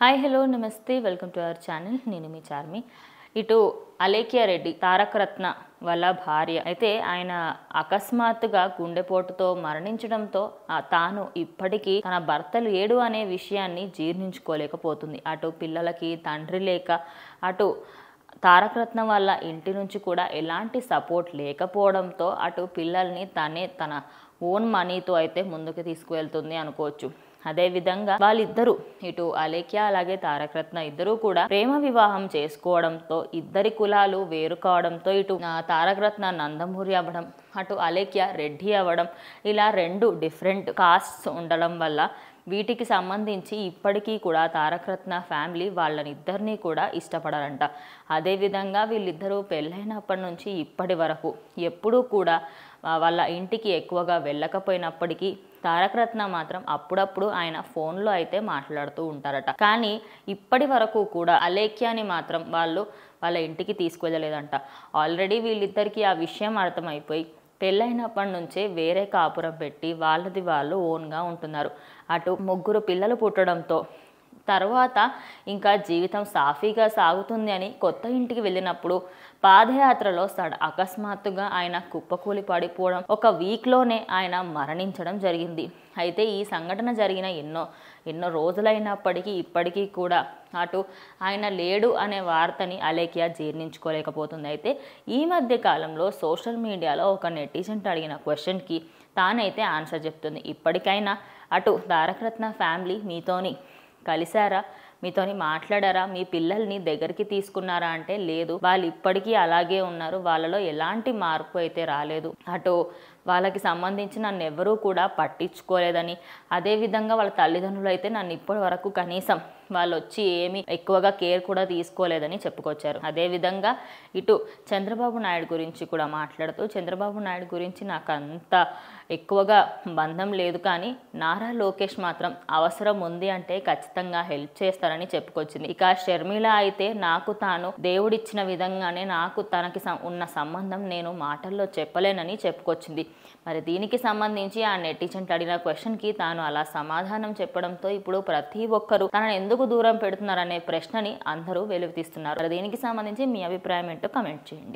hi hello నమస్తే welcome to our channel నేను మీ చార్మి ఇటు అలేఖ్యారెడ్డి తారకరత్న వాళ్ళ భార్య అయితే ఆయన అకస్మాత్తుగా గుండెపోటుతో మరణించడంతో తాను ఇప్పటికీ తన భర్త లేడు అనే విషయాన్ని జీర్ణించుకోలేకపోతుంది అటు పిల్లలకి తండ్రి లేక అటు తారకరత్న వాళ్ళ ఇంటి నుంచి కూడా ఎలాంటి సపోర్ట్ లేకపోవడంతో అటు పిల్లల్ని తనే తన ఓన్ మనీతో అయితే ముందుకు తీసుకువెళ్తుంది అనుకోవచ్చు అదేవిధంగా వాళ్ళిద్దరూ ఇటు అలేఖ్య అలాగే తారకరత్న ఇద్దరూ కూడా ప్రేమ వివాహం చేసుకోవడంతో ఇద్దరి కులాలు వేరు కావడంతో ఇటు తారకరత్న నందమూరి అవ్వడం అటు అలేఖ్య రెడ్డి అవ్వడం ఇలా రెండు డిఫరెంట్ కాస్ట్స్ ఉండడం వల్ల వీటికి సంబంధించి ఇప్పటికీ కూడా తారకరత్న ఫ్యామిలీ వాళ్ళనిద్దరినీ కూడా ఇష్టపడరంట అదేవిధంగా వీళ్ళిద్దరూ పెళ్ళైనప్పటి నుంచి ఇప్పటి వరకు ఎప్పుడూ కూడా వాళ్ళ ఇంటికి ఎక్కువగా వెళ్ళకపోయినప్పటికీ తారకరత్న మాత్రం అప్పుడప్పుడు ఆయన ఫోన్లో అయితే మాట్లాడుతూ ఉంటారట కానీ ఇప్పటి వరకు కూడా అలేఖ్యాని మాత్రం వాళ్ళు వాళ్ళ ఇంటికి తీసుకువెళ్ళలేదంట ఆల్రెడీ వీళ్ళిద్దరికీ ఆ విషయం అర్థమైపోయి పెళ్ళైనప్పటి నుంచే వేరే కాపురం పెట్టి వాళ్ళది వాళ్ళు ఓన్గా ఉంటున్నారు అటు ముగ్గురు పిల్లలు పుట్టడంతో తర్వాత ఇంకా జీవితం సాఫీగా సాగుతుంది అని కొత్త ఇంటికి వెళ్ళినప్పుడు పాదయాత్రలో సడ అకస్మాత్తుగా ఆయన కుప్పకూలి పడిపోవడం ఒక వీక్లోనే ఆయన మరణించడం జరిగింది అయితే ఈ సంఘటన జరిగిన ఎన్నో ఎన్నో రోజులైనప్పటికీ ఇప్పటికీ కూడా అటు ఆయన లేడు అనే వార్తని అలేఖ్య జీర్ణించుకోలేకపోతుంది అయితే ఈ మధ్య కాలంలో సోషల్ మీడియాలో ఒక నెటిజెంట్ అడిగిన క్వశ్చన్కి తానైతే ఆన్సర్ చెప్తుంది ఇప్పటికైనా అటు తారకరత్న ఫ్యామిలీ మీతోని కలిశారా మీతోని మాట్లాడారా మీ పిల్లల్ని దగ్గరికి తీసుకున్నారా అంటే లేదు వాళ్ళు ఇప్పటికీ అలాగే ఉన్నారు వాళ్ళలో ఎలాంటి మార్పు అయితే రాలేదు అటు వాళ్ళకి సంబంధించి నన్ను ఎవరూ కూడా పట్టించుకోలేదని అదేవిధంగా వాళ్ళ తల్లిదండ్రులు అయితే నన్ను ఇప్పటి వరకు కనీసం వాళ్ళు వచ్చి ఏమి ఎక్కువగా కేర్ కూడా తీసుకోలేదని చెప్పుకొచ్చారు అదేవిధంగా ఇటు చంద్రబాబు నాయుడు గురించి కూడా మాట్లాడుతూ చంద్రబాబు నాయుడు గురించి నాకు అంత ఎక్కువగా బంధం లేదు కానీ నారా లోకేష్ మాత్రం అవసరం ఉంది అంటే ఖచ్చితంగా హెల్ప్ చేస్తారని చెప్పుకొచ్చింది ఇక షర్మిల అయితే నాకు తాను దేవుడిచ్చిన విధంగానే నాకు తనకి ఉన్న సంబంధం నేను మాటల్లో చెప్పలేనని చెప్పుకొచ్చింది మరి దీనికి సంబంధించి ఆ నెటిజెంట్ అడిగిన క్వశ్చన్కి తాను అలా సమాధానం చెప్పడంతో ఇప్పుడు ప్రతి ఒక్కరూ తనను ఎందుకు ఎందుకు దూరం పెడుతున్నారనే ప్రశ్నని అందరూ వెలుగుతీస్తున్నారు దీనికి సంబంధించి మీ అభిప్రాయం ఏంటో కమెంట్ చేయండి